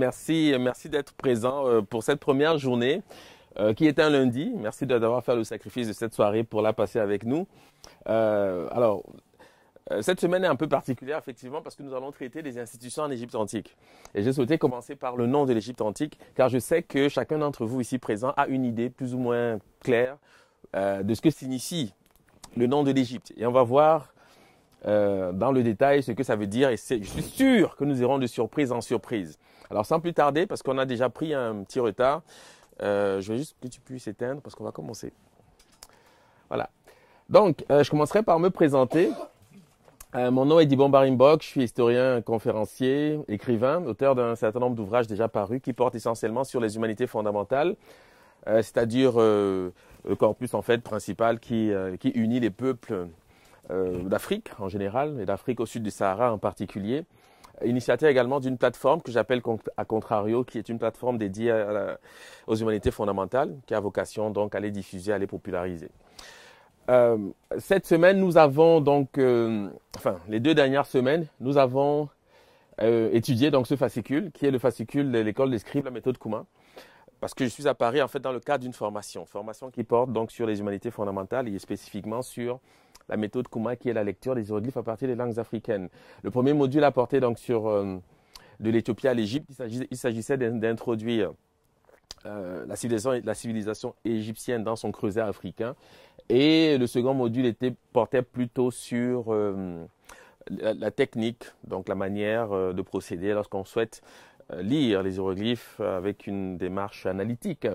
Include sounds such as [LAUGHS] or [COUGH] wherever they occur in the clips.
Merci, merci d'être présent euh, pour cette première journée euh, qui est un lundi. Merci d'avoir fait le sacrifice de cette soirée pour la passer avec nous. Euh, alors, cette semaine est un peu particulière, effectivement, parce que nous allons traiter des institutions en Égypte antique. Et j'ai souhaité commencer par le nom de l'Égypte antique, car je sais que chacun d'entre vous ici présent a une idée plus ou moins claire de ce que signifie le nom de l'Égypte. Et on va voir dans le détail ce que ça veut dire. Et je suis sûr que nous irons de surprise en surprise. Alors sans plus tarder, parce qu'on a déjà pris un petit retard, euh, je veux juste que tu puisses éteindre parce qu'on va commencer. Voilà. Donc, euh, je commencerai par me présenter. Euh, mon nom est Dibon Barimbok, je suis historien, conférencier, écrivain, auteur d'un certain nombre d'ouvrages déjà parus qui portent essentiellement sur les humanités fondamentales, c'est-à-dire le corpus en fait principal qui, qui unit les peuples d'Afrique en général et d'Afrique au sud du Sahara en particulier. Initiateur également d'une plateforme que j'appelle à contrario, qui est une plateforme dédiée aux humanités fondamentales, qui a vocation donc à les diffuser, à les populariser. Euh, cette semaine, nous avons donc, euh, enfin, les deux dernières semaines, nous avons euh, étudié donc ce fascicule, qui est le fascicule de l'école des scribes, la méthode Kouma, parce que je suis à Paris en fait dans le cadre d'une formation, formation qui porte donc sur les humanités fondamentales et spécifiquement sur la méthode Kuma qui est la lecture des hiéroglyphes à partir des langues africaines. Le premier module a porté donc sur euh, de l'Éthiopie à l'Égypte. Il s'agissait d'introduire euh, la, civilisation, égyptienne dans son creuset africain. Et le second module était, portait plutôt sur euh, la, technique, donc la manière de procéder lorsqu'on souhaite lire les hiéroglyphes avec une démarche analytique.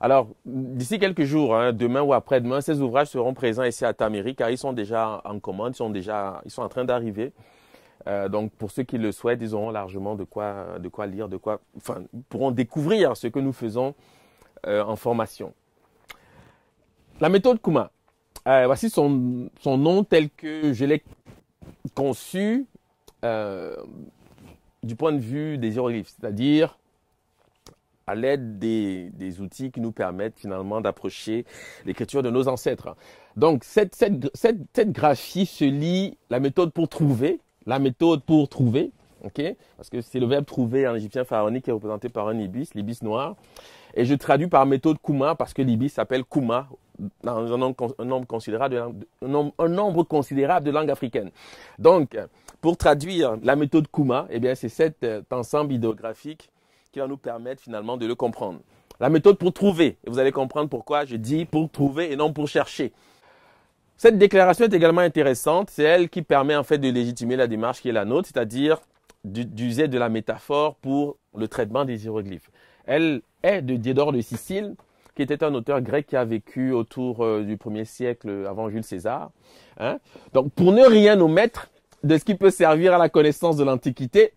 Alors, d'ici quelques jours, hein, demain ou après-demain, ces ouvrages seront présents ici à Tamiri car ils sont déjà en commande, ils sont déjà, ils sont en train d'arriver. Euh, donc, pour ceux qui le souhaitent, ils auront largement de quoi, de quoi lire, de quoi, enfin, pourront découvrir ce que nous faisons euh, en formation. La méthode Kuma. Euh, voici son, son, nom tel que je l'ai conçu du point de vue des hiéroglyphes, c'est-à-dire à l'aide des, outils qui nous permettent finalement d'approcher l'écriture de nos ancêtres. Donc cette, cette, cette, graphie se lit la méthode pour trouver, la méthode pour trouver, ok Parce que c'est le verbe trouver en égyptien pharaonique qui est représenté par un ibis, l'ibis noir. Et je traduis par méthode Kuma parce que l'ibis s'appelle Kuma dans un nombre, considérable de considérable de langues africaines. Donc, pour traduire la méthode Kuma, eh bien, c'est cet euh, ensemble idéographique qui va nous permettre finalement de le comprendre. La méthode pour trouver, et vous allez comprendre pourquoi je dis pour trouver et non pour chercher. Cette déclaration est également intéressante, c'est elle qui permet en fait de légitimer la démarche qui est la nôtre, c'est-à-dire d'user de la métaphore pour le traitement des hiéroglyphes. Elle est de Diodore de Sicile, qui était un auteur grec qui a vécu autour euh, du 1er siècle avant Jules César. Hein. Donc pour ne rien omettre de ce qui peut servir à la connaissance de l'Antiquité,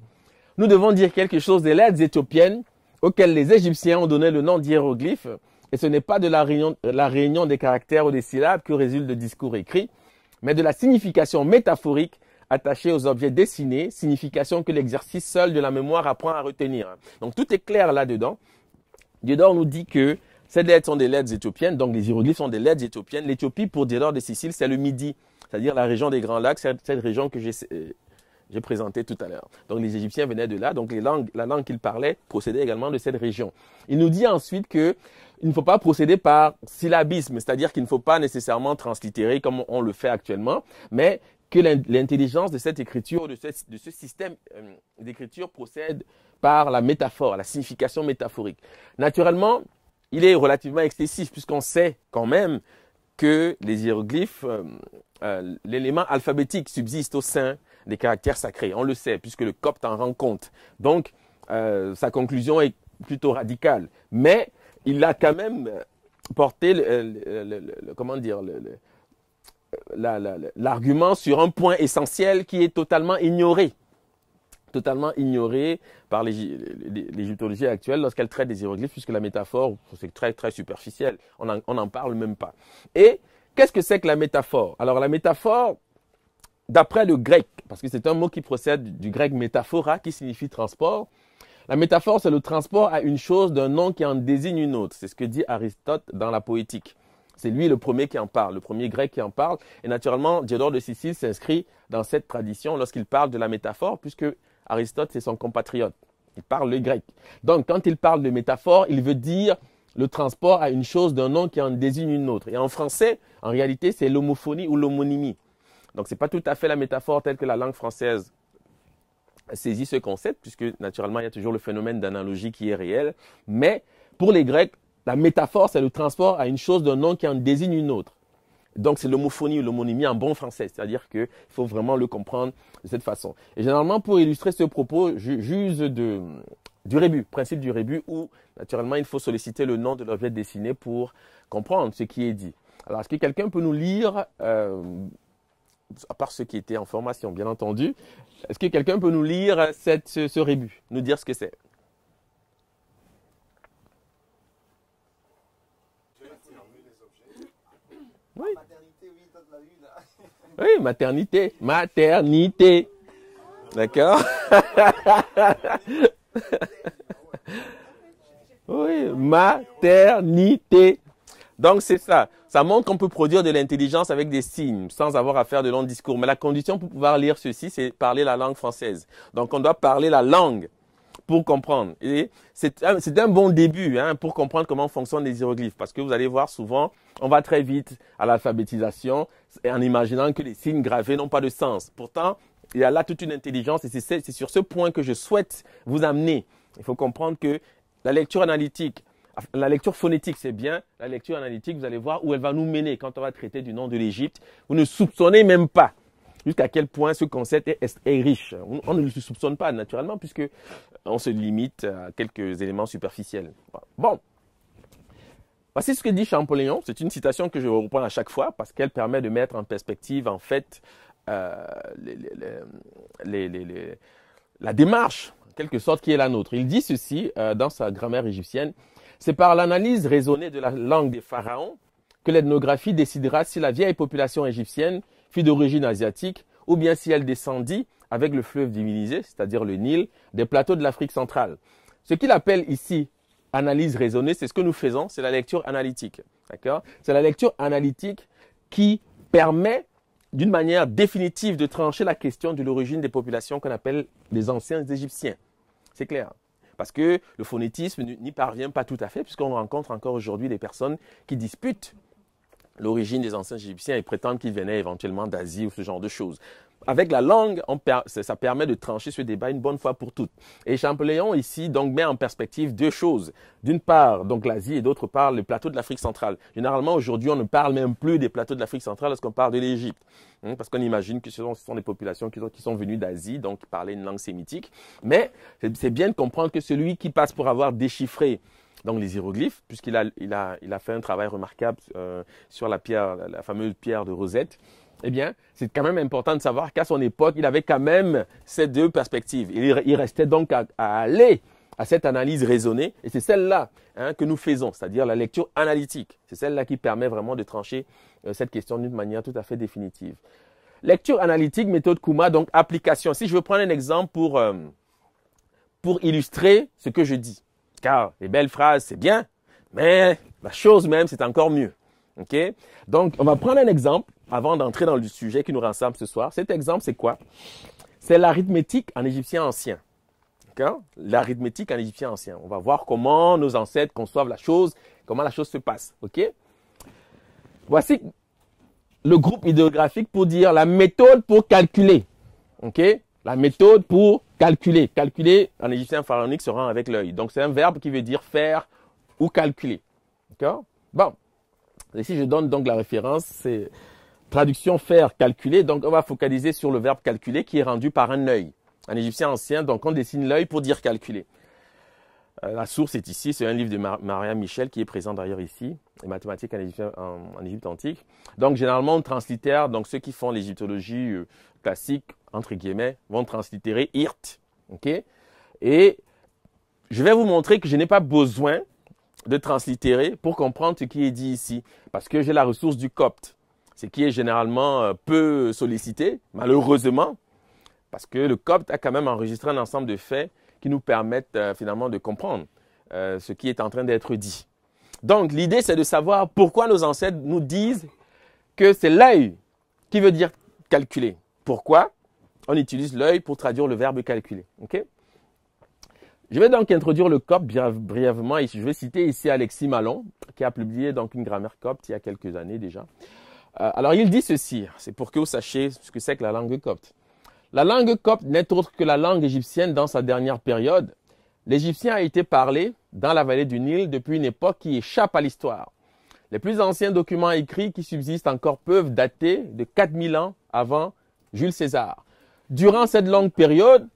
nous devons dire quelque chose des lettres éthiopiennes auxquelles les Égyptiens ont donné le nom d'hiéroglyphes, et ce n'est pas de la réunion, euh, la réunion des caractères ou des syllabes que résulte le discours écrit, mais de la signification métaphorique attachée aux objets dessinés, signification que l'exercice seul de la mémoire apprend à retenir. Donc tout est clair là-dedans. Diodore nous dit que ces lettres sont des lettres éthiopiennes, donc les hiéroglyphes sont des lettres éthiopiennes. L'Éthiopie, pour Diodore de Sicile, c'est le Midi, c'est-à-dire la région des Grands Lacs, c'est cette région que j'ai euh, j'ai présenté tout à l'heure. Donc les Égyptiens venaient de là, donc les langues, la langue qu'ils parlaient procédait également de cette région. Il nous dit ensuite que il ne faut pas procéder par syllabisme, c'est-à-dire qu'il ne faut pas nécessairement translittérer comme on le fait actuellement, mais que l'intelligence de cette écriture, de ce, système euh, d'écriture procède par la métaphore, la signification métaphorique. Naturellement, il est relativement excessif puisqu'on sait quand même que les hiéroglyphes, euh, euh, l'élément alphabétique subsiste au sein des caractères sacrés. On le sait, puisque le copte en rend compte. Donc, euh, sa conclusion est plutôt radicale. Mais il a quand même porté, euh, comment dire, l'argument sur un point essentiel qui est totalement ignoré totalement ignoré par les l'égyptologie actuelle lorsqu'elle traite des hiéroglyphes, puisque la métaphore, c'est très, très superficiel. On n'en parle même pas. Et qu'est-ce que c'est que la métaphore Alors, la métaphore, D'après le grec, parce que c'est un mot qui procède du grec métaphora, qui signifie transport, la métaphore, c'est le transport à une chose d'un nom qui en désigne une autre. C'est ce que dit Aristote dans la poétique. C'est lui le premier qui en parle, le premier grec qui en parle. Et naturellement, Diodore de Sicile s'inscrit dans cette tradition lorsqu'il parle de la métaphore, puisque Aristote, c'est son compatriote. Il parle le grec. Donc, quand il parle de métaphore, il veut dire le transport à une chose d'un nom qui en désigne une autre. Et en français, en réalité, c'est l'homophonie ou l'homonymie. Donc, ce n'est pas tout à fait la métaphore telle que la langue française saisit ce concept, puisque naturellement, il y a toujours le phénomène d'analogie qui est réel. Mais pour les Grecs, la métaphore, c'est le transport à une chose d'un nom qui en désigne une autre. Donc, c'est l'homophonie ou l'homonymie en bon français, c'est-à-dire qu'il faut vraiment le comprendre de cette façon. Et généralement, pour illustrer ce propos, j'use du rébut, principe du rébut, où naturellement, il faut solliciter le nom de l'objet dessiné pour comprendre ce qui est dit. Alors, est-ce que quelqu'un peut nous lire euh, à part ceux qui étaient en formation, bien entendu. Est-ce que quelqu'un peut nous lire ce, ce rébut, nous dire ce que c'est Oui. Oui, maternité. Maternité. D'accord [LAUGHS] Oui, maternité. Donc c'est ça. Ça montre qu'on peut produire de l'intelligence avec des signes, sans avoir à faire de longs discours. Mais la condition pour pouvoir lire ceci, c'est parler la langue française. Donc on doit parler la langue pour comprendre. Et c'est un, bon début hein, pour comprendre comment fonctionnent les hiéroglyphes. Parce que vous allez voir souvent, on va très vite à l'alphabétisation en imaginant que les signes gravés n'ont pas de sens. Pourtant, il y a là toute une intelligence et c'est sur ce point que je souhaite vous amener. Il faut comprendre que la lecture analytique, la lecture phonétique, c'est bien. La lecture analytique, vous allez voir où elle va nous mener quand on va traiter du nom de l'Égypte. Vous ne soupçonnez même pas jusqu'à quel point ce concept est, riche. On, ne le soupçonne pas naturellement puisque euh, on se limite à quelques éléments superficiels. Bon. Voici ce que dit Champollion. C'est une citation que je reprends à chaque fois parce qu'elle permet de mettre en perspective, en fait, euh, la démarche, en quelque sorte, qui est la nôtre. Il dit ceci euh, dans sa grammaire égyptienne. C'est par l'analyse raisonnée de la langue des pharaons que l'ethnographie décidera si la vieille population égyptienne fut d'origine asiatique ou bien si elle descendit avec le fleuve divinisé, c'est-à-dire le Nil, des plateaux de l'Afrique centrale. Ce qu'il appelle ici analyse raisonnée, c'est ce que nous faisons, c'est la lecture analytique. D'accord C'est la lecture analytique qui permet d'une manière définitive de trancher la question de l'origine des populations qu'on appelle les anciens Égyptiens. C'est clair. Parce que le phonétisme n'y parvient pas tout à fait, puisqu'on rencontre encore aujourd'hui des personnes qui disputent l'origine des anciens Égyptiens et prétendent qu'ils venaient éventuellement d'Asie ou ce genre de choses avec la langue, ça permet de trancher ce débat une bonne fois pour toutes. Et Champollion ici donc met en perspective deux choses. D'une part, donc l'Asie et d'autre part le plateau de l'Afrique centrale. Généralement aujourd'hui, on ne parle même plus des plateaux de l'Afrique centrale lorsqu'on parle de l'Égypte, hein, parce qu'on imagine que ce sont, des populations qui sont, venues d'Asie, donc qui parlaient une langue sémitique. Mais c'est bien de comprendre que celui qui passe pour avoir déchiffré donc les hiéroglyphes, puisqu'il a, il a, il a fait un travail remarquable euh, sur la pierre, la fameuse pierre de Rosette eh bien, c'est quand même important de savoir qu'à son époque, il avait quand même ces deux perspectives. Il, restait donc à, aller à cette analyse raisonnée, et c'est celle-là hein, que nous faisons, c'est-à-dire la lecture analytique. C'est celle-là qui permet vraiment de trancher euh, cette question d'une manière tout à fait définitive. Lecture analytique, méthode Kuma, donc application. Si je veux prendre un exemple pour, euh, pour illustrer ce que je dis, car les belles phrases, c'est bien, mais la chose même, c'est encore mieux. OK? Donc, on va prendre un exemple avant d'entrer dans le sujet qui nous rassemble ce soir. Cet exemple, c'est quoi? C'est l'arithmétique en égyptien ancien. D'accord? L'arithmétique en égyptien ancien. On va voir comment nos ancêtres conçoivent la chose, comment la chose se passe. OK? Voici le groupe idéographique pour dire la méthode pour calculer. OK? La méthode pour calculer. Calculer en égyptien pharaonique se rend avec l'œil. Donc, c'est un verbe qui veut dire faire ou calculer. D'accord? Bon. Ici, je donne donc la référence, c'est traduction faire, calculer. Donc, on va focaliser sur le verbe calculer qui est rendu par un œil. Un Égyptien ancien, donc on dessine l'œil pour dire calculer. Euh, la source est ici, c'est un livre de Maria Michel qui est présent d'ailleurs ici, les mathématiques en, Égypte, en, Égypte antique. Donc généralement, on translitère, donc ceux qui font l'égyptologie euh, classique, entre guillemets, vont translittérer IRT. ok Et je vais vous montrer que je n'ai pas besoin de translittérer pour comprendre ce qui est dit ici. Parce que j'ai la ressource du copte, ce qui est généralement euh, peu sollicité, malheureusement, parce que le copte a quand même enregistré un ensemble de faits qui nous permettent euh, finalement de comprendre euh, ce qui est en train d'être dit. Donc l'idée, c'est de savoir pourquoi nos ancêtres nous disent que c'est l'œil qui veut dire calculer. Pourquoi on utilise l'œil pour traduire le verbe calculer. Je vais donc introduire le copte brièvement je vais citer ici Alexis Malon qui a publié donc une grammaire copte il y a quelques années déjà. Euh, alors il dit ceci, c'est pour que vous sachiez ce que c'est que la langue copte. La langue copte n'est autre que la langue égyptienne dans sa dernière période. L'égyptien a été parlé dans la vallée du Nil depuis une époque qui échappe à l'histoire. Les plus anciens documents écrits qui subsistent encore peuvent dater de 4000 ans avant Jules César. Durant cette longue période,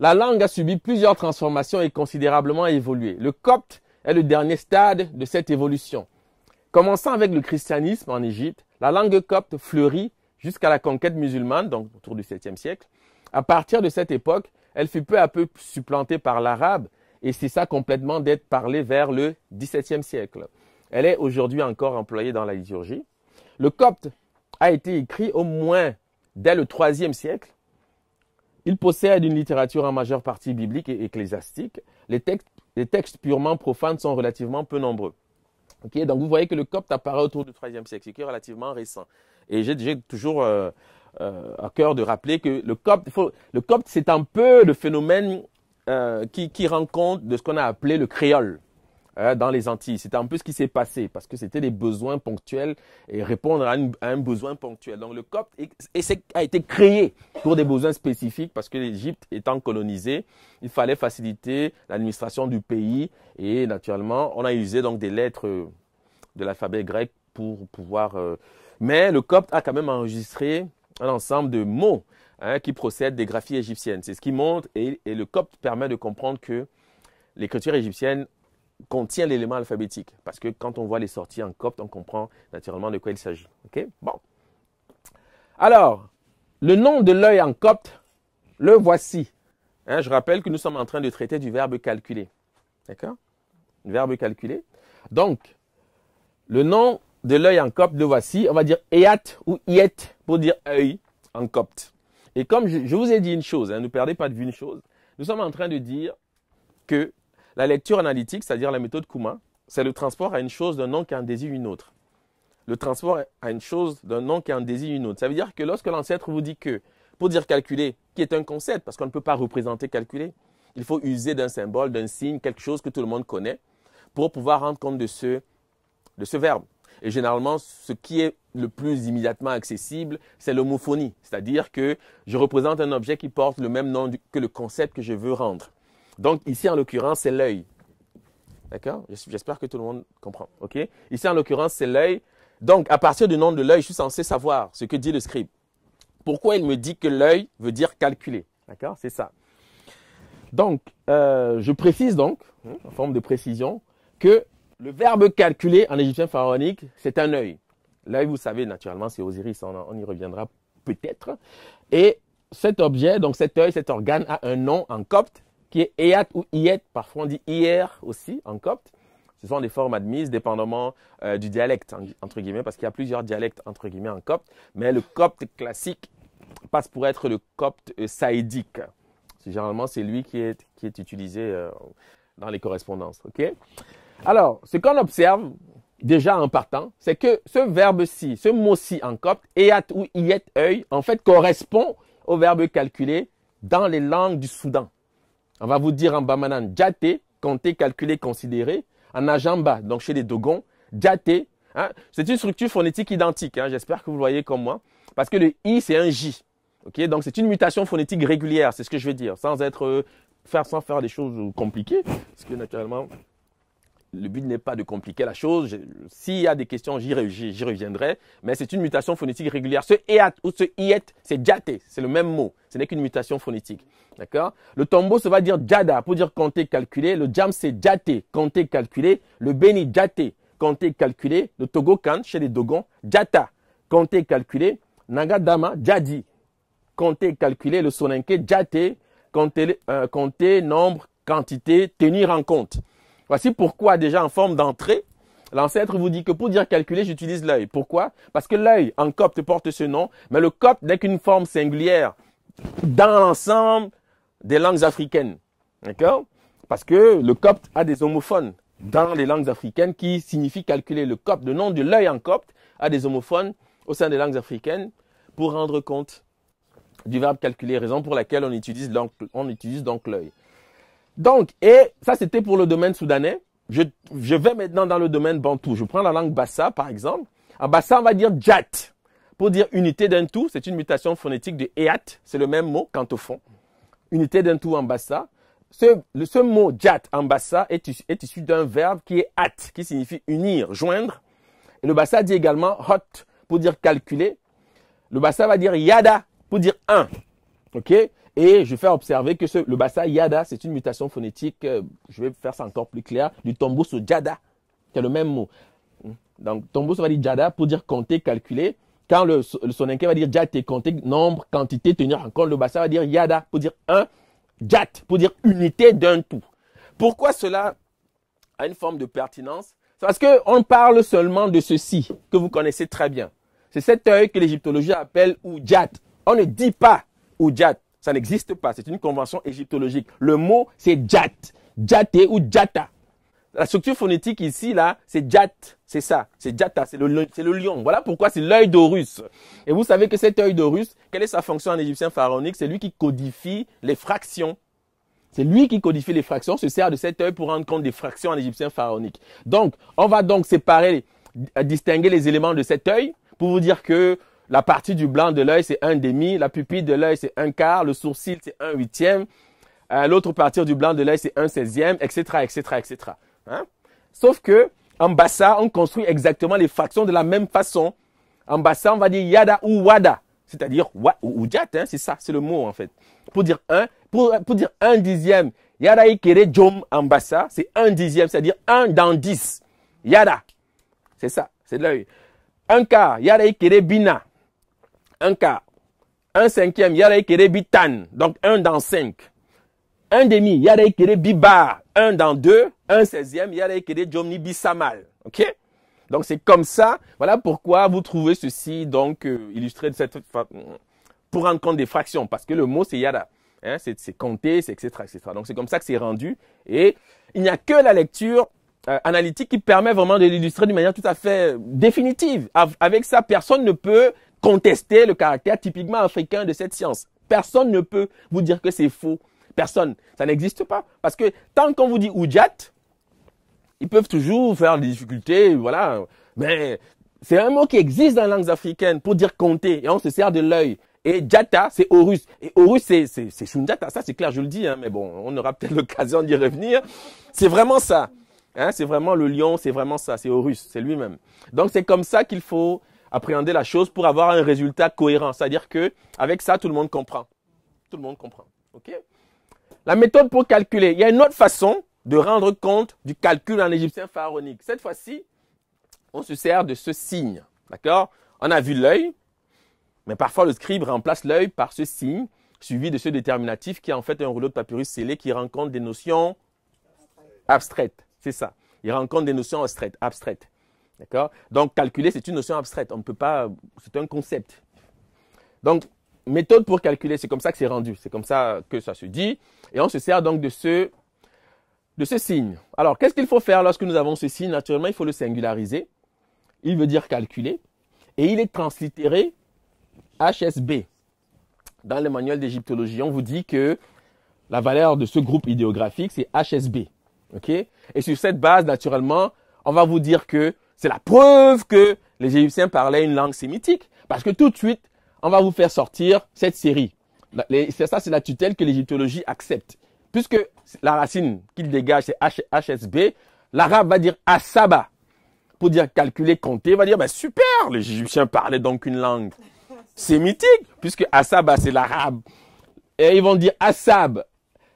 la langue a subi plusieurs transformations et considérablement évolué. Le copte est le dernier stade de cette évolution. Commençant avec le christianisme en Égypte, la langue copte fleurit jusqu'à la conquête musulmane, donc autour du 7e siècle. À partir de cette époque, elle fut peu à peu supplantée par l'arabe et c'est ça complètement d'être parlé vers le 17e siècle. Elle est aujourd'hui encore employée dans la liturgie. Le copte a été écrit au moins dès le 3e siècle il possède une littérature en majeure partie biblique et ecclésiastique. Les textes, purement profanes sont relativement peu nombreux. donc vous voyez que le copte apparaît autour du IIIe siècle, ce qui est relativement récent. Et j'ai toujours euh, euh, à cœur de rappeler que le copte, c'est un peu le phénomène euh, qui rend compte de ce qu'on a appelé le créole. Hein, dans les Antilles. C'était un peu ce qui s'est passé parce que c'était des besoins ponctuels et répondre à, un besoin ponctuel. Donc le copte a été créé pour des besoins spécifiques parce que l'Égypte étant colonisée, il fallait faciliter l'administration du pays et naturellement on a utilisé donc des lettres de l'alphabet grec pour pouvoir. Euh, mais le copte a quand même enregistré un ensemble de mots hein, qui procèdent des graphies égyptiennes. C'est ce qui montre et, et le copte permet de comprendre que l'écriture égyptienne contient l'élément alphabétique. Parce que quand on voit les sorties en copte, on comprend naturellement de quoi il s'agit. OK Bon. Alors, le nom de l'œil en copte, le voici. Hein, je rappelle que nous sommes en train de traiter du verbe calculer. D'accord Verbe calculer. Donc, le nom de l'œil en copte, le voici. On va dire eyat ou iet pour dire œil en copte. Et comme je, vous ai dit une chose, hein, ne perdez pas de vue une chose, nous sommes en train de dire que la lecture analytique, c'est-à-dire la méthode Kuma, c'est le transport à une chose d'un nom qui en désigne une autre. Le transport à une chose d'un nom qui en désigne une autre. Ça veut dire que lorsque l'ancêtre vous dit que, pour dire calculer, qui est un concept, parce qu'on ne peut pas représenter calculer, il faut user d'un symbole, d'un signe, quelque chose que tout le monde connaît, pour pouvoir rendre compte de ce, de ce verbe. Et généralement, ce qui est le plus immédiatement accessible, c'est l'homophonie, c'est-à-dire que je représente un objet qui porte le même nom que le concept que je veux rendre. Donc ici, en l'occurrence, c'est l'œil. D'accord J'espère que tout le monde comprend. OK Ici, en l'occurrence, c'est l'œil. Donc, à partir du nom de l'œil, je suis censé savoir ce que dit le scribe. Pourquoi il me dit que l'œil veut dire calculer D'accord C'est ça. Donc, euh, je précise donc, hein, en forme de précision, que le verbe calculer en égyptien pharaonique, c'est un œil. L'œil, vous savez, naturellement, c'est Osiris. On, on y reviendra peut-être. Et cet objet, donc cet œil, cet organe a un nom en copte qui est Eyat ou Iyet, parfois on dit hier aussi en copte. Ce sont des formes admises dépendamment euh, du dialecte, entre guillemets, parce qu'il y a plusieurs dialectes, entre guillemets, en copte. Mais le copte classique passe pour être le copte euh, saïdique. Généralement, c'est lui qui est, qui est utilisé euh, dans les correspondances. ok Alors, ce qu'on observe déjà en partant, c'est que ce verbe-ci, ce mot-ci en copte, Eyat ou Iyet, œil, en fait, correspond au verbe calculé dans les langues du Soudan. On va vous dire en Bamanan, Jate, compter, calculer, considérer. En Ajamba, donc chez les Dogons, Jate. Hein. C'est une structure phonétique identique. Hein, j'espère que vous le voyez comme moi. Parce que le I, c'est un J. Donc c'est une mutation phonétique régulière, c'est ce que je veux dire. Sans être, euh, faire, sans faire des choses compliquées. Parce que naturellement, le but n'est pas de compliquer la chose. S'il y a des questions, j'y reviendrai. Mais c'est une mutation phonétique régulière. Ce eat ou ce iet, c'est jate. C'est le même mot. Ce n'est qu'une mutation phonétique. Le tombeau, se va dire jada pour dire compter, calculer. Le jam, c'est jate, compter, calculer. Le béni, jate, compter, calculer. Le togokan, chez les dogons, jata, compter, calculer. Nagadama, jadi, compter, calculer. Le sonenke, jate, compter, euh, compter nombre, quantité, tenir en compte. Voici pourquoi déjà en forme d'entrée, l'ancêtre vous dit que pour dire calculer, j'utilise l'œil. Pourquoi Parce que l'œil en copte porte ce nom, mais le copte n'est qu'une forme singulière dans l'ensemble des langues africaines. D'accord Parce que le copte a des homophones dans les langues africaines qui signifient calculer le copte. Le nom de l'œil en copte a des homophones au sein des langues africaines pour rendre compte du verbe calculer, raison pour laquelle on utilise on utilise donc l'œil. Donc, et ça c'était pour le domaine soudanais. Je, vais maintenant dans le domaine bantou. Je prends la langue Bassa, par exemple. En Bassa, on va dire Jat. Pour dire unité d'un tout, c'est une mutation phonétique de Eat. C'est le même mot quant au fond. Unité d'un tout en Bassa. Ce, le, mot Jat en Bassa est, issu d'un verbe qui est at, qui signifie unir, joindre. Et le Bassa dit également hot pour dire calculer. Le Bassa va dire yada pour dire un. OK et je faire observer que le Bassa Yada, c'est une mutation phonétique, euh, je vais faire ça encore plus clair, du Tomboso djada, qui est le même mot. Hmm. Donc Tomboso va dire Jada pour dire compter, calculer. Quand le, le va dire Jat et compter, nombre, quantité, tenir en compte, le Bassa va dire Yada pour dire un, Jat pour dire unité d'un tout. Pourquoi cela a une forme de pertinence C'est parce qu'on parle seulement de ceci, que vous connaissez très bien. C'est cet œil que l'égyptologie appelle ou Oudjat. On ne dit pas ou oujad. Ça n'existe pas. C'est une convention égyptologique. Le mot, c'est djat. Djaté ou djata. La structure phonétique ici, là, c'est djat. C'est ça. C'est djata. C'est le, c'est le lion. Voilà pourquoi c'est l'œil d'Horus. Et vous savez que cet œil d'Horus, quelle est sa fonction en égyptien pharaonique? C'est lui qui codifie les fractions. C'est lui qui codifie les fractions, se sert de cet œil pour rendre compte des fractions en égyptien pharaonique. Donc, on va donc séparer, euh, distinguer les éléments de cet œil pour vous dire que la partie du blanc de l'œil, c'est un demi. La pupille de l'œil, c'est un quart. Le sourcil, c'est un huitième. Euh, l'autre partie du blanc de l'œil, c'est un seizième, etc., etc., etc. Sauf que en Bassa, on construit exactement les fractions de la même façon. En Bassa, on va dire yada ou wada, c'est-à-dire ou hein, c'est ça, c'est le mot en fait. Pour dire un, pour, pour dire un dixième, yada ikere jom en Bassa, c'est un dixième, c'est-à-dire un dans dix. Yada, c'est ça, c'est l'œil. Un quart, yada ikere bina, un quart. Un cinquième, Yarekere Bitan, donc un dans cinq. Un demi, Yarekere Bibar, un dans deux. Un seizième, Yarekere Jomni Bisamal. OK Donc c'est comme ça. Voilà pourquoi vous trouvez ceci donc euh, illustré de cette façon, pour rendre compte des fractions, parce que le mot c'est Yara. Hein, c'est compter, c'est etc., etc. Donc c'est comme ça que c'est rendu. Et il n'y a que la lecture euh, analytique qui permet vraiment de l'illustrer d'une manière tout à fait euh, définitive. Avec ça, personne ne peut contester le caractère typiquement africain de cette science. Personne ne peut vous dire que c'est faux. Personne. Ça n'existe pas. Parce que tant qu'on vous dit Oujat, ils peuvent toujours faire des difficultés, voilà. Mais c'est un mot qui existe dans les langues africaines pour dire compter. Et on se sert de l'œil. Et Jata, c'est Horus. Et Horus, c'est, c'est, c'est Shunjata. Ça, c'est clair, je le dis. Hein, mais bon, on aura peut-être l'occasion d'y revenir. C'est vraiment ça. Hein, c'est vraiment le lion, c'est vraiment ça. C'est Horus, c'est lui-même. Donc, c'est comme ça qu'il faut appréhender la chose pour avoir un résultat cohérent. C'est-à-dire que avec ça, tout le monde comprend. Tout le monde comprend. La méthode pour calculer. Il y a une autre façon de rendre compte du calcul en égyptien pharaonique. Cette fois-ci, on se sert de ce signe. D'accord On a vu l'œil, mais parfois le scribe remplace l'œil par ce signe suivi de ce déterminatif qui est en fait un rouleau de papyrus scellé qui rencontre des notions abstraites. C'est ça. Il rencontre des notions abstraites. D'accord Donc, calculer, c'est une notion abstraite. On ne peut pas. C'est un concept. Donc, méthode pour calculer, c'est comme ça que c'est rendu. C'est comme ça que ça se dit. Et on se sert donc de ce, de ce signe. Alors, qu'est-ce qu'il faut faire lorsque nous avons ce signe Naturellement, il faut le singulariser. Il veut dire calculer. Et il est translittéré HSB. Dans le manuel d'égyptologie, on vous dit que la valeur de ce groupe idéographique, c'est HSB. OK Et sur cette base, naturellement, on va vous dire que c'est la preuve que les Égyptiens parlaient une langue sémitique. Parce que tout de suite, on va vous faire sortir cette série. C'est ça, c'est la tutelle que l'égyptologie accepte. Puisque la racine qu'il dégage, c'est HSB, l'arabe va dire Asaba. Pour dire calculer, compter, va dire, ben super, les Égyptiens parlaient donc une langue sémitique, puisque Asaba, c'est l'arabe. Et ils vont dire Asab,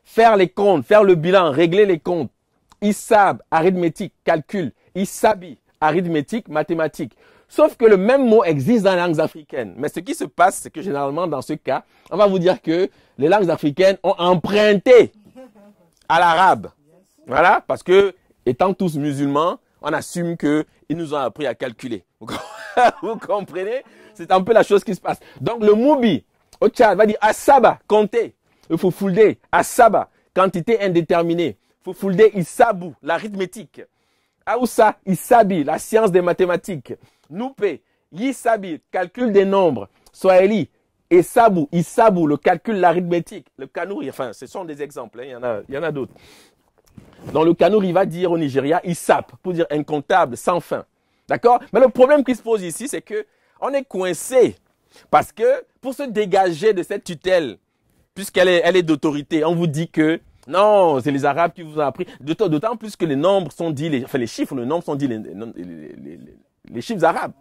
faire les comptes, faire le bilan, régler les comptes. Isab, arithmétique, calcul. Isabi, arithmétique, mathématique. Sauf que le même mot existe dans les langues africaines. Mais ce qui se passe, c'est que généralement, dans ce cas, on va vous dire que les langues africaines ont emprunté à l'arabe. Voilà, parce que, étant tous musulmans, on assume qu'ils nous ont appris à calculer. [LAUGHS] Vous comprenez C'est un peu la chose qui se passe. Donc, le moubi, au Tchad, va dire asaba, compter. Il faut asaba, quantité indéterminée. Il faut isabou, l'arithmétique. Aoussa Isabi, la science des mathématiques. Noupé, Isabi, calcul des nombres. et Esabu, Isabu, le calcul, l'arithmétique. Le Kanuri, enfin, ce sont des exemples, hein, il y en a, d'autres. Dans le Kanuri, il va dire au Nigeria, Isap, pour dire incomptable, sans fin. D'accord Mais le problème qui se pose ici, c'est que on est coincé. Parce que pour se dégager de cette tutelle, puisqu'elle est d'autorité, on vous dit que non, c'est les Arabes qui vous ont appris. D'autant plus que les nombres sont dits, les, enfin les chiffres, le nombre sont dits, les, chiffres arabes.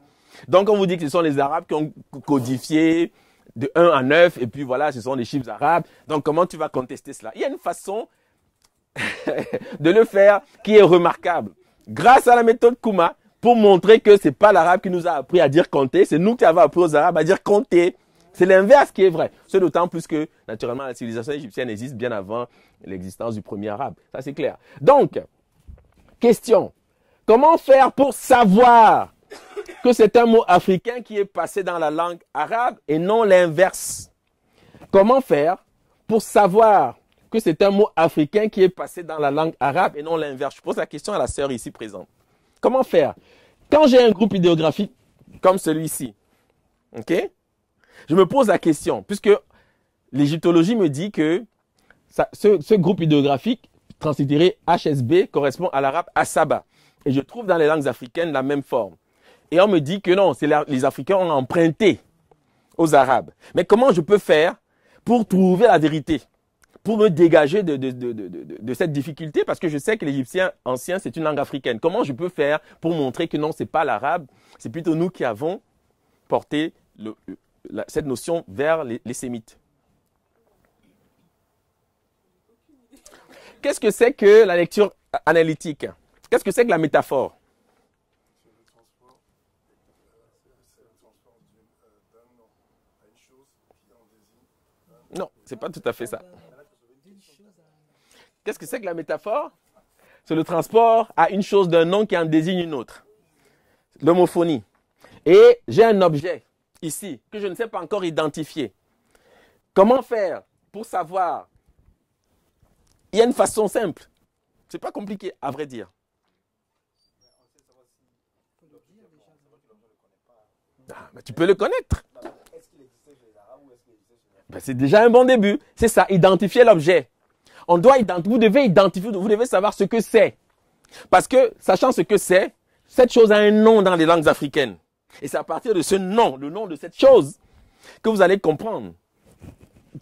Donc on vous dit que ce sont les Arabes qui ont codifié de 1 à 9, et puis voilà, ce sont les chiffres arabes. Donc comment tu vas contester cela Il y a une façon [LAUGHS] de le faire qui est remarquable. Grâce à la méthode Kuma, pour montrer que n'est pas l'arabe qui nous a appris à dire compter, c'est nous qui avons appris aux arabes à dire compter. C'est l'inverse qui est vrai. C'est d'autant plus que, naturellement, la civilisation égyptienne existe bien avant l'existence du premier arabe. Ça, c'est clair. Donc, question. Comment faire pour savoir que c'est un mot africain qui est passé dans la langue arabe et non l'inverse Comment faire pour savoir que c'est un mot africain qui est passé dans la langue arabe et non l'inverse Je pose la question à la sœur ici présente. Comment faire Quand j'ai un groupe idéographique comme celui-ci, ok je me pose la question, puisque l'égyptologie me dit que ce, groupe idéographique translittéré HSB correspond à l'arabe Asaba. Et je trouve dans les langues africaines la même forme. Et on me dit que non, c'est les Africains ont emprunté aux Arabes. Mais comment je peux faire pour trouver la vérité pour me dégager de, cette difficulté, parce que je sais que l'égyptien ancien, c'est une langue africaine. Comment je peux faire pour montrer que non, ce n'est pas l'arabe, c'est plutôt nous qui avons porté le, cette notion vers les, les sémites. Qu'est-ce que c'est que la lecture analytique Qu'est-ce que c'est que la métaphore Non, c'est pas tout à fait ça. Qu'est-ce que c'est que la métaphore C'est le transport à une chose d'un nom qui en désigne une autre. L'homophonie. Et j'ai un objet ici que je ne sais pas encore identifier. Comment faire pour savoir Il y a une façon simple. C'est pas compliqué, à vrai dire. Ah, mais tu peux le connaître. Ben, c'est déjà un bon début. C'est ça, identifier l'objet. On doit vous devez identifier, vous devez savoir ce que c'est. Parce que, sachant ce que c'est, cette chose a un nom dans les langues africaines. Et c'est à partir de ce nom, le nom de cette chose, que vous allez comprendre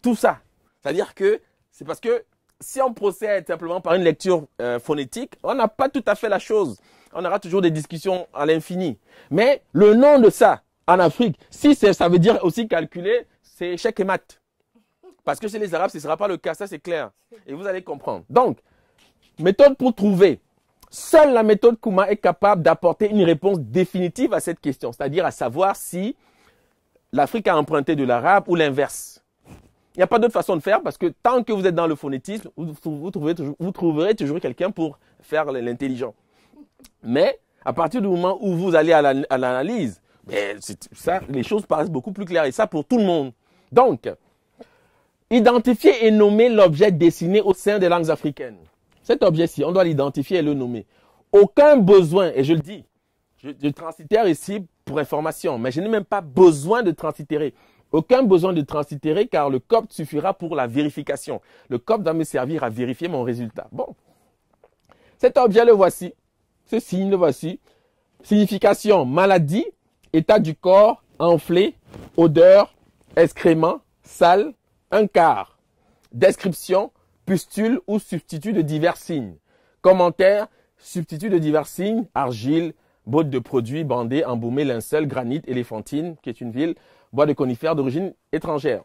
tout ça. C'est-à-dire que c'est parce que si on procède simplement par une lecture euh, phonétique, on n'a pas tout à fait la chose. On aura toujours des discussions à l'infini. Mais le nom de ça, en Afrique, si ça veut dire aussi calculer, c'est échec et mat. Parce que chez les Arabes, ce ne sera pas le cas, ça c'est clair. Et vous allez comprendre. Donc, méthode pour trouver. Seule la méthode Kuma est capable d'apporter une réponse définitive à cette question, c'est-à-dire à savoir si l'Afrique a emprunté de l'arabe ou l'inverse. Il n'y a pas d'autre façon de faire parce que tant que vous êtes dans le phonétisme, vous, trouverez, toujours quelqu'un pour faire l'intelligent. Mais à partir du moment où vous allez à l'analyse, ben, les choses paraissent beaucoup plus claires et ça pour tout le monde. Donc, identifier et nommer l'objet dessiné au sein des langues africaines. Cet objet-ci, on doit l'identifier et le nommer. Aucun besoin, et je le dis, je, transitère ici pour information, mais je n'ai même pas besoin de transitérer. Aucun besoin de transitérer car le code suffira pour la vérification. Le COP doit me servir à vérifier mon résultat. Bon. Cet objet, le voici. Ce signe, le voici. Signification, maladie, état du corps, enflé, odeur, excrément, sale, un quart. Description, pustule ou substitut de divers signes. Commentaire, substitut de divers signes, argile, bottes de produits, bandés, embaumées, linceul, granit, éléphantine, qui est une ville, bois de conifères d'origine étrangère.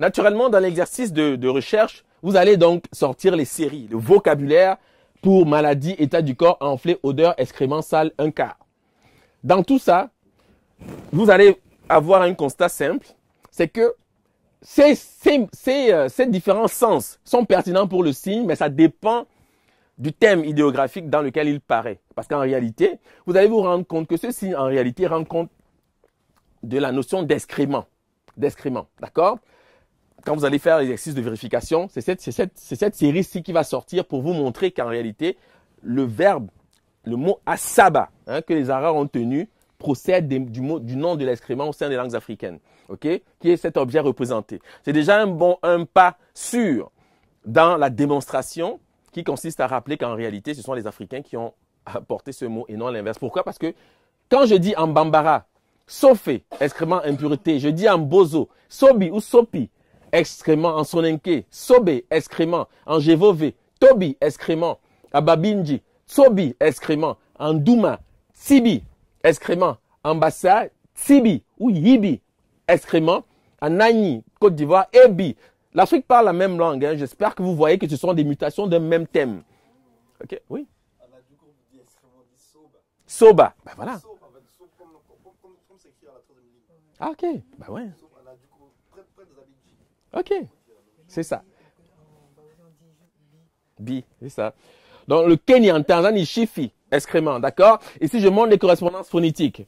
Naturellement, dans l'exercice de, recherche, vous allez donc sortir les séries, le vocabulaire pour maladie, état du corps, enflé, odeur, excrément sale, un quart. Dans tout ça, vous allez avoir un constat simple, c'est que ces, euh, différents sens sont pertinents pour le signe, mais ça dépend du thème idéographique dans lequel il paraît. Parce qu'en réalité, vous allez vous rendre compte que ce signe, en réalité, rend compte de la notion d'excrément. D'excrément, d'accord Quand vous allez faire l'exercice de vérification, c'est cette, série-ci qui va sortir pour vous montrer qu'en réalité, le verbe, le mot asaba hein, que les Arabes ont tenu procède du, mot, du nom de l'excrément au sein des langues africaines ok, qui est cet objet représenté. C'est déjà un bon un pas sûr dans la démonstration qui consiste à rappeler qu'en réalité, ce sont les Africains qui ont apporté ce mot et non l'inverse. Pourquoi Parce que quand je dis en bambara, sofé, excrément, impureté, je dis en bozo, sobi ou sopi, excrément, en sonenke, sobe, excrément, en jevové, tobi, excrément, ababinji, sobi, excrément, en douma, sibi, excrément, en bassa, sibi ou yibi, Excrément, à Nani, Côte d'Ivoire, Bi. L'Afrique parle la même langue. Hein. J'espère que vous voyez que ce sont des mutations d'un même thème. Ok, oui. Ah bah, soba. Ben voilà. Ah, ok. Ben ouais. Ok. C'est ça. Bi, c'est ça. Donc, le Kenya, en Tanzanie, Shifi, excrément, d'accord Ici, je montre les correspondances phonétiques.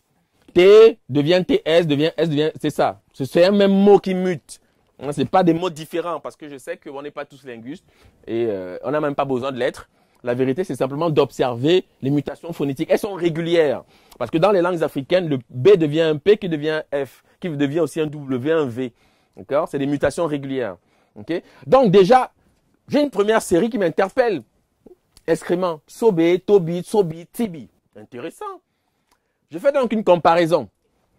T devient TS, devient S, devient. C'est ça. C'est un même mot qui mute. Hein, Ce n'est pas des mots différents parce que je sais qu'on n'est pas tous linguistes et euh, on n'a même pas besoin de l'être. La vérité, c'est simplement d'observer les mutations phonétiques. Elles sont régulières. Parce que dans les langues africaines, le B devient un P qui devient un F, qui devient aussi un W, un V. D'accord C'est des mutations régulières. Donc déjà, j'ai une première série qui m'interpelle. Excrément. Sobe, Tobi, Sobi, Tibi. Intéressant. Je fais donc une comparaison.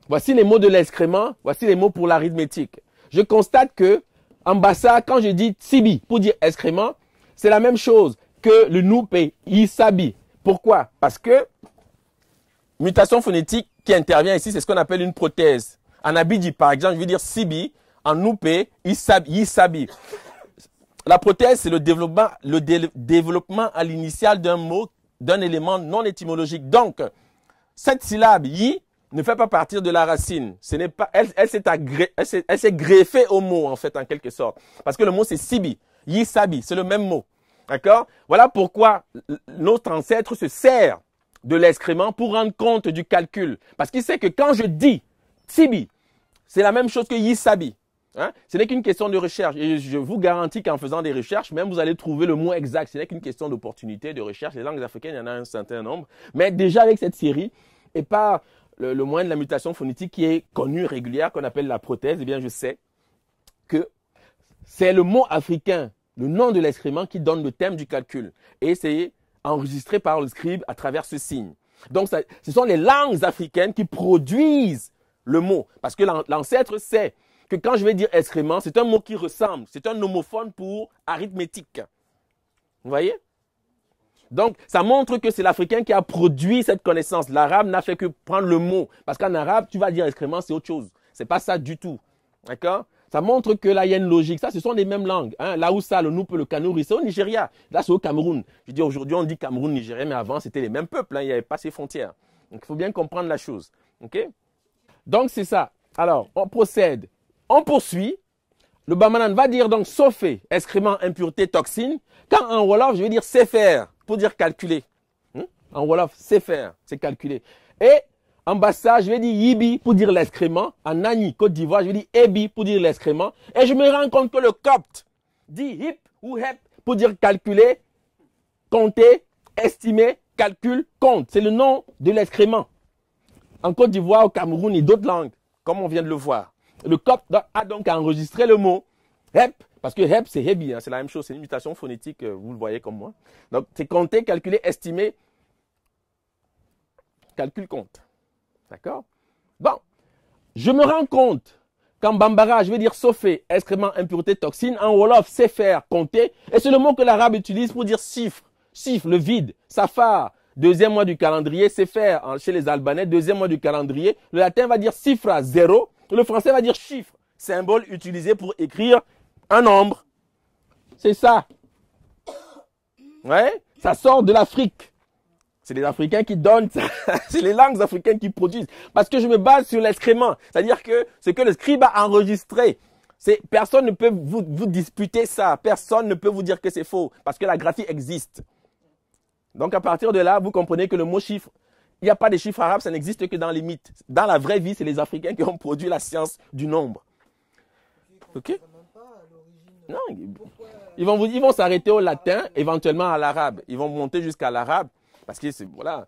Voici les mots de l'excrément, voici les mots pour l'arithmétique. Je constate que, en Bassa, quand je dis tsibi pour dire excrément, c'est la même chose que le noupé, isabi. Pourquoi Parce que mutation phonétique qui intervient ici, c'est ce qu'on appelle une prothèse. En abidji, par exemple, je veux dire sibi, en noupé, isabi. La prothèse, c'est le développement, le développement à l'initial d'un mot, d'un élément non étymologique. Donc, cette syllabe yi ne fait pas partir de la racine. Ce n'est pas, elle, elle s'est greffée au mot, en fait, en quelque sorte. Parce que le mot, c'est sibi. Yi sabi. C'est le même mot. D'accord? Voilà pourquoi notre ancêtre se sert de l'excrément pour rendre compte du calcul. Parce qu'il sait que quand je dis sibi », c'est la même chose que yi sabi. Hein? Ce n'est qu'une question de recherche. Et je vous garantis qu'en faisant des recherches, même vous allez trouver le mot exact. Ce n'est qu'une question d'opportunité, de recherche. Les langues africaines, il y en a un certain nombre. Mais déjà avec cette série, et par le, moyen de la mutation phonétique qui est connue, régulière, qu'on appelle la prothèse, eh bien je sais que c'est le mot africain, le nom de l'excrément qui donne le thème du calcul. Et c'est enregistré par le scribe à travers ce signe. Donc ce sont les langues africaines qui produisent le mot. Parce que l'ancêtre sait que quand je vais dire excrément, c'est un mot qui ressemble. C'est un homophone pour arithmétique. Vous voyez donc, ça montre que c'est l'Africain qui a produit cette connaissance. L'arabe n'a fait que prendre le mot. Parce qu'en arabe, tu vas dire excrément, c'est autre chose. C'est pas ça du tout. D'accord Ça montre que là, il y a une logique. Ça, ce sont les mêmes langues. Hein. Là où ça, le Noupe, le Kanouri, c'est au Nigeria. Là, c'est au Cameroun. Je dis aujourd'hui, on dit Cameroun, Nigeria, mais avant, c'était les mêmes peuples. Hein. Il n'y avait pas ces frontières. Donc, il faut bien comprendre la chose. OK Donc, c'est ça. Alors, on procède. On poursuit. Le Bamanan va dire donc saufé, excrément, impureté, toxine. Quand en Wolof, je vais dire c'est faire, pour dire calculer. Hmm? En Wolof, c'est c'est calculer. Et en Bassa, je vais dire yibi pour dire l'excrément. En Nani, Côte d'Ivoire, je vais dire ebi pour dire l'excrément. Et je me rends compte que le copte dit hip ou hep pour dire calculer, compter, estimer, calcul, compte. C'est le nom de l'excrément. En Côte d'Ivoire, au Cameroun et d'autres langues, comme on vient de le voir le copte a donc enregistrer le mot Hep, parce que Hep, c'est Hebi, hein, c'est la même chose, c'est une mutation phonétique, euh, vous le voyez comme moi. Donc, c'est compter, calculer, estimer, calcul, compte. D'accord Bon, je me rends compte qu'en Bambara, je vais dire sofé, excrément, impureté, toxine. En Wolof, c'est faire, compter. Et c'est le mot que l'arabe utilise pour dire chiffre. Chiffre, le vide, safar. Deuxième mois du calendrier, c'est faire. Chez les Albanais, deuxième mois du calendrier, le latin va dire cifra zéro. Le français va dire chiffre, symbole utilisé pour écrire un nombre. C'est ça. Ouais, ça sort de l'Afrique. C'est les Africains qui donnent, [LAUGHS] c'est les langues africaines qui produisent. Parce que je me base sur l'excrément. C'est-à-dire que ce que le scribe a enregistré, personne ne peut vous disputer ça. Personne ne peut vous dire que c'est faux. Parce que la graphie existe. Donc à partir de là, vous comprenez que le mot chiffre, il n'y a pas de chiffres arabes, ça n'existe que dans les mythes. Dans la vraie vie, c'est les Africains qui ont produit la science du nombre. Ok Non, ils vont, ils vont s'arrêter au latin, éventuellement à l'arabe. Ils vont monter jusqu'à l'arabe, parce que c'est, voilà,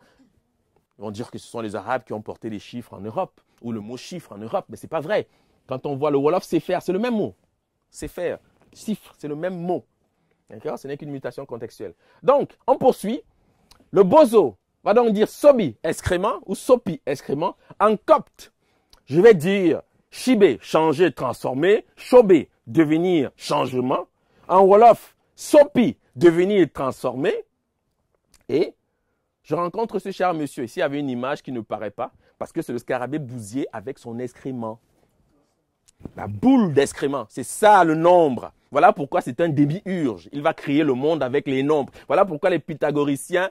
ils vont dire que ce sont les Arabes qui ont porté les chiffres en Europe, ou le mot chiffre en Europe, mais ce n'est pas vrai. Quand on voit le Wolof, c'est faire, c'est le même mot. C'est faire, chiffre, c'est le même mot. D'accord Ce n'est qu'une mutation contextuelle. Donc, on poursuit. Le bozo, va donc dire sobi, excrément, ou sopi, excrément. En copte, je vais dire shibé, changer, transformer. Shobé, devenir, changement. En wolof, sopi, devenir, transformer. Et je rencontre ce cher monsieur. Ici, il avait une image qui ne paraît pas, parce que c'est le scarabée bousier avec son excrément. La boule d'excrément, c'est ça le nombre. Voilà pourquoi c'est un urge. Il va créer le monde avec les nombres. Voilà pourquoi les pythagoriciens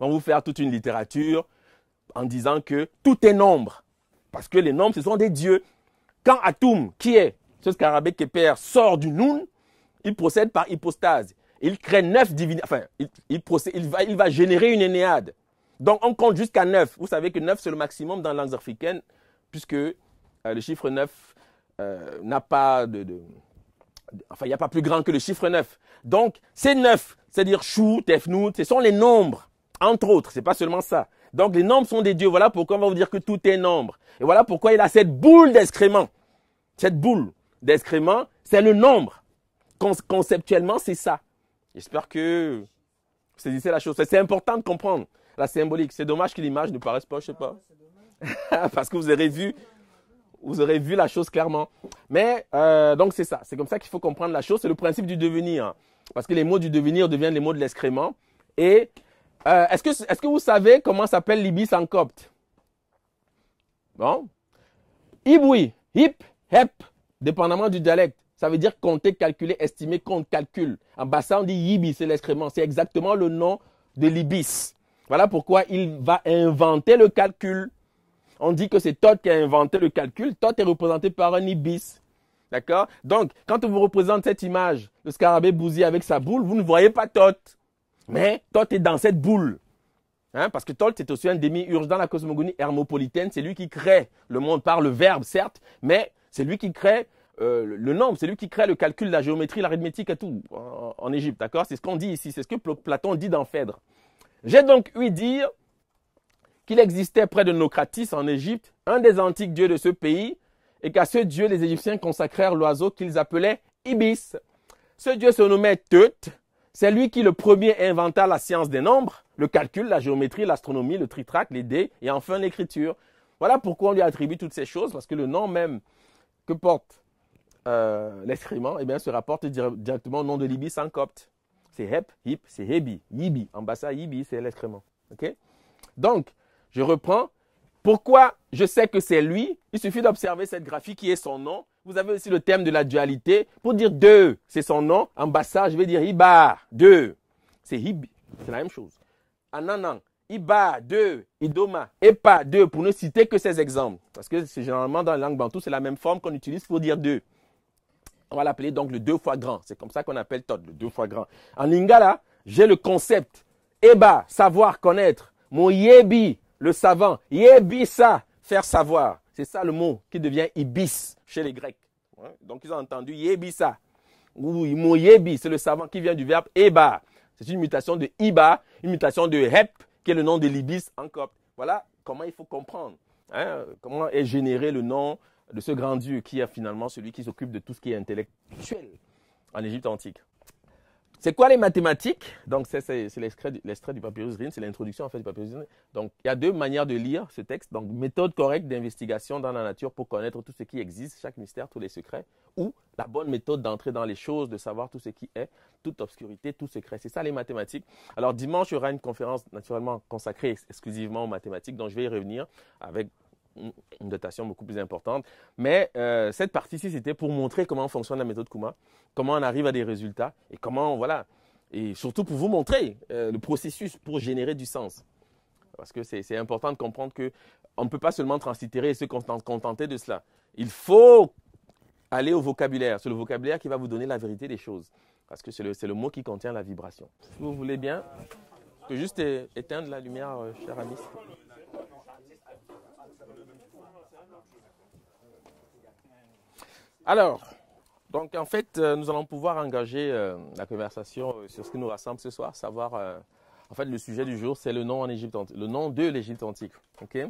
on va vous faire toute une littérature en disant que tout est nombre. Parce que les nombres, ce sont des dieux. Quand Atum, qui est ce scarabée père, sort du Noun, il procède par hypostase. Il crée neuf divinités. Enfin, il, procède, il, va, il va générer une énéade. Donc, on compte jusqu'à neuf. Vous savez que neuf, c'est le maximum dans la langue africaine, puisque euh, le chiffre neuf euh, n'a pas de, Enfin, il n'y a pas plus grand que le chiffre neuf. Donc, c'est neuf, c'est-à-dire Chou, Tefnout, ce sont les nombres. Entre autres, c'est pas seulement ça. Donc les nombres sont des dieux. Voilà pourquoi on va vous dire que tout est nombre. Et voilà pourquoi il a cette boule d'excrément. Cette boule d'excrément, c'est le nombre. conceptuellement, c'est ça. J'espère que vous saisissez la chose. C'est important de comprendre la symbolique. C'est dommage que l'image ne paraisse pas, je sais pas. [LAUGHS] Parce que vous aurez vu, vous aurez vu la chose clairement. Mais euh, donc c'est ça. C'est comme ça qu'il faut comprendre la chose. C'est le principe du devenir. Parce que les mots du devenir deviennent les mots de l'excrément. Et euh, est-ce, que, est que vous savez comment s'appelle l'ibis en copte Bon. Iboui, hip, hep, dépendamment du dialecte. Ça veut dire compter, calculer, estimer, compte, calcul. En bassin, on dit ibis, c'est l'excrément. C'est exactement le nom de l'ibis. Voilà pourquoi il va inventer le calcul. On dit que c'est Todd qui a inventé le calcul. Todd est représenté par un ibis. D'accord Donc, quand on vous représente cette image, le scarabée bousillé avec sa boule, vous ne voyez pas Todd. Mais toi, est dans cette boule. Hein, parce que Tolt est aussi un demi-urge dans la cosmogonie hermopolitaine. C'est lui qui crée le monde par le verbe, certes, mais c'est lui qui crée euh, le nombre, c'est lui qui crée le calcul, la géométrie, l'arithmétique et tout en, Égypte. D'accord C'est ce qu'on dit ici, c'est ce que Platon dit dans Phèdre. J'ai donc eu dire qu'il existait près de Nocratis en Égypte un des antiques dieux de ce pays et qu'à ce dieu les Égyptiens consacrèrent l'oiseau qu'ils appelaient Ibis. Ce dieu se nommait Teut c'est lui qui le premier inventa la science des nombres, le calcul, la géométrie, l'astronomie, le tritrac, les dés et enfin l'écriture. Voilà pourquoi on lui attribue toutes ces choses, parce que le nom même que porte euh, l'excrément eh bien, se rapporte directement au nom de Libye sans copte. C'est hep, hip, c'est hebi, yibi. En bassa, yibi, c'est l'excrément. Donc, je reprends. Pourquoi je sais que c'est lui Il suffit d'observer cette graphique qui est son nom vous avez aussi le thème de la dualité. Pour dire deux, c'est son nom. En bassin, je vais dire iba deux. C'est Hib, c'est la même chose. Ananan, Iba deux. Idoma, Epa, deux. Pour ne citer que ces exemples. Parce que c'est généralement dans la langue bantou, c'est la même forme qu'on utilise pour dire deux. On va l'appeler donc le deux fois grand. C'est comme ça qu'on appelle Todd, le deux fois grand. En lingala, j'ai le concept. Eba, savoir, connaître. Mon Yebi, le savant. Yebi, ça, faire savoir. C'est ça le mot qui devient ibis chez les Grecs. Donc ils ont entendu yebisa ou mot c'est le savant qui vient du verbe eba. C'est une mutation de iba, une mutation de hep, qui est le nom de l'ibis en copte. Voilà comment il faut comprendre, hein, comment est généré le nom de ce grand Dieu qui est finalement celui qui s'occupe de tout ce qui est intellectuel en Égypte antique. C'est quoi les mathématiques Donc, c'est l'extrait du papyrus Rin, c'est l'introduction en fait du papyrus Rin. Donc, il y a deux manières de lire ce texte. Donc, méthode correcte d'investigation dans la nature pour connaître tout ce qui existe, chaque mystère, tous les secrets, ou la bonne méthode d'entrer dans les choses, de savoir tout ce qui est, toute obscurité, tout secret. C'est ça les mathématiques. Alors, dimanche, il y aura une conférence naturellement consacrée exclusivement aux mathématiques, donc je vais y revenir avec une dotation beaucoup plus importante. Mais euh, cette partie-ci, c'était pour montrer comment fonctionne la méthode Kuma, comment on arrive à des résultats et comment, voilà, et surtout pour vous montrer euh, le processus pour générer du sens. Parce que c'est important de comprendre qu'on ne peut pas seulement transitérer et se contenter de cela. Il faut aller au vocabulaire. C'est le vocabulaire qui va vous donner la vérité des choses. Parce que c'est le, mot qui contient la vibration. Si vous voulez bien, peux juste éteindre la lumière, euh, cher ami. Alors, donc en fait, euh, nous allons pouvoir engager euh, la conversation euh, sur ce qui nous rassemble ce soir, savoir, en fait, le sujet du jour, c'est le nom en Égypte le nom de l'Égypte antique. Ok